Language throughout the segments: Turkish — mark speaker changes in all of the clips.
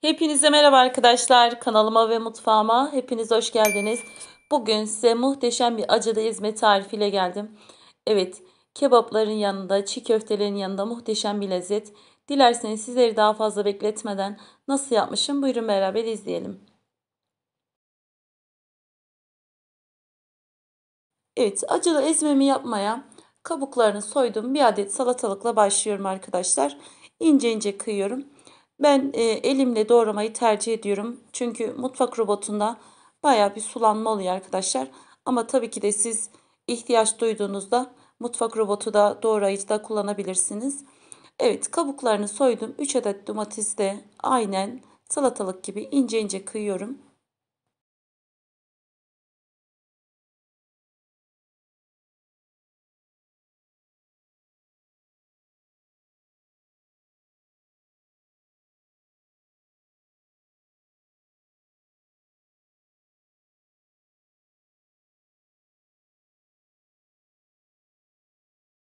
Speaker 1: Hepinize merhaba arkadaşlar. Kanalıma ve mutfağıma hepiniz hoş geldiniz.
Speaker 2: Bugün size muhteşem bir acıda ezme tarifiyle geldim. Evet, kebapların yanında, çiğ köftelerin yanında muhteşem bir lezzet. Dilerseniz sizleri daha fazla bekletmeden nasıl yapmışım buyurun beraber izleyelim. Evet, acılı ezmemi yapmaya kabuklarını soydum. Bir adet salatalıkla başlıyorum arkadaşlar. İnce ince kıyıyorum. Ben e, elimle doğramayı tercih ediyorum. Çünkü mutfak robotunda baya bir sulanma oluyor arkadaşlar. Ama tabii ki de siz ihtiyaç duyduğunuzda mutfak robotu da doğrayıcı da kullanabilirsiniz. Evet kabuklarını soydum. 3 adet domates de
Speaker 1: aynen salatalık gibi ince ince kıyıyorum.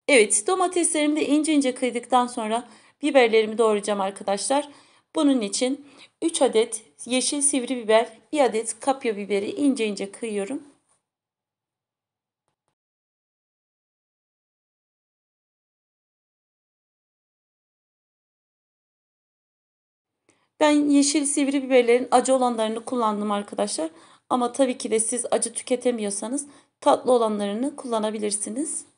Speaker 1: Evet domateslerimi de ince ince kıydıktan sonra biberlerimi doğrayacağım arkadaşlar.
Speaker 2: Bunun için 3 adet yeşil sivri biber, 1 adet kapya biberi ince ince
Speaker 1: kıyıyorum. Ben yeşil sivri biberlerin acı olanlarını kullandım arkadaşlar. Ama tabii ki de siz acı tüketemiyorsanız tatlı olanlarını kullanabilirsiniz.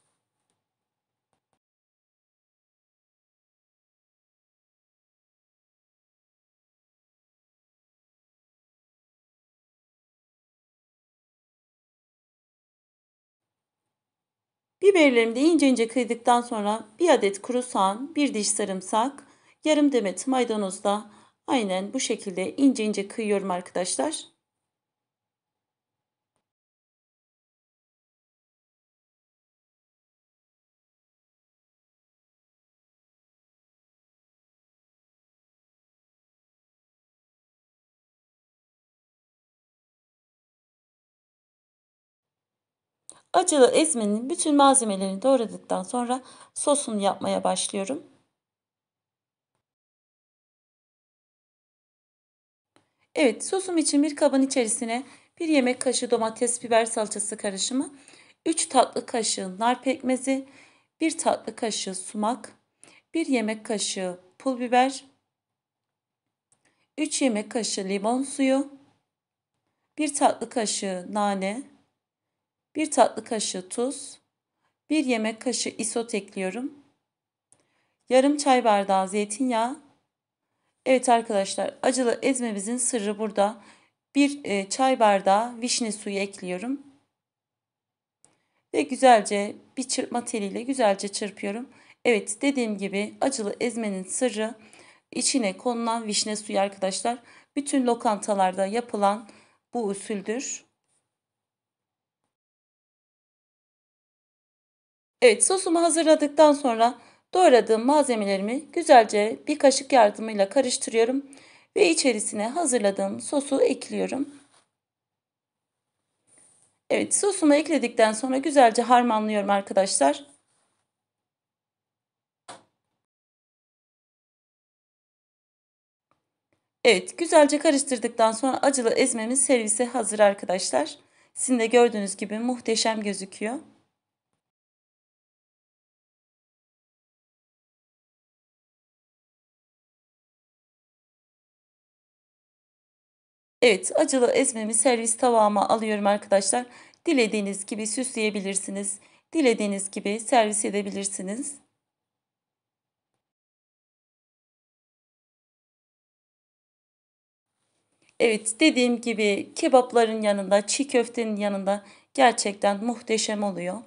Speaker 1: Biberlerimi de ince ince
Speaker 2: kıydıktan sonra bir adet kuru soğan, bir diş sarımsak, yarım demet maydanoz da
Speaker 1: aynen bu şekilde ince ince kıyıyorum arkadaşlar. Acılı ezmenin bütün malzemelerini doğradıktan sonra
Speaker 2: sosunu yapmaya başlıyorum. Evet sosum için bir kabın içerisine 1 yemek kaşığı domates biber salçası karışımı, 3 tatlı kaşığı nar pekmezi, 1 tatlı kaşığı sumak, 1 yemek kaşığı pul biber, 3 yemek kaşığı limon suyu, 1 tatlı kaşığı nane, 1 tatlı kaşığı tuz, 1 yemek kaşığı isot ekliyorum. Yarım çay bardağı zeytinyağı. Evet arkadaşlar acılı ezmemizin sırrı burada. 1 e, çay bardağı vişne suyu ekliyorum. Ve güzelce bir çırpma teliyle güzelce çırpıyorum. Evet dediğim gibi acılı ezmenin sırrı içine konulan vişne suyu arkadaşlar. Bütün lokantalarda yapılan bu usuldür. Evet sosumu hazırladıktan sonra doğradığım malzemelerimi güzelce bir kaşık yardımıyla karıştırıyorum ve içerisine hazırladığım sosu ekliyorum. Evet sosumu ekledikten sonra güzelce harmanlıyorum arkadaşlar. Evet güzelce karıştırdıktan sonra acılı ezmemiz servise hazır arkadaşlar.
Speaker 1: Sizin de gördüğünüz gibi muhteşem gözüküyor. Evet acılı ezmemi servis tabağıma alıyorum
Speaker 2: arkadaşlar. Dilediğiniz gibi süsleyebilirsiniz. Dilediğiniz gibi servis edebilirsiniz.
Speaker 1: Evet dediğim gibi kebapların yanında çiğ köftenin yanında gerçekten muhteşem oluyor.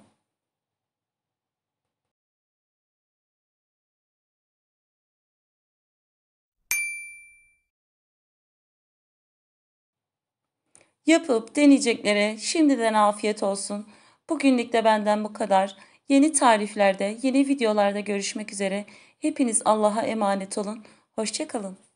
Speaker 1: Yapıp deneyeceklere
Speaker 2: şimdiden afiyet olsun. Bugünlük de benden bu kadar. Yeni tariflerde, yeni videolarda görüşmek üzere. Hepiniz Allah'a emanet olun. Hoşçakalın.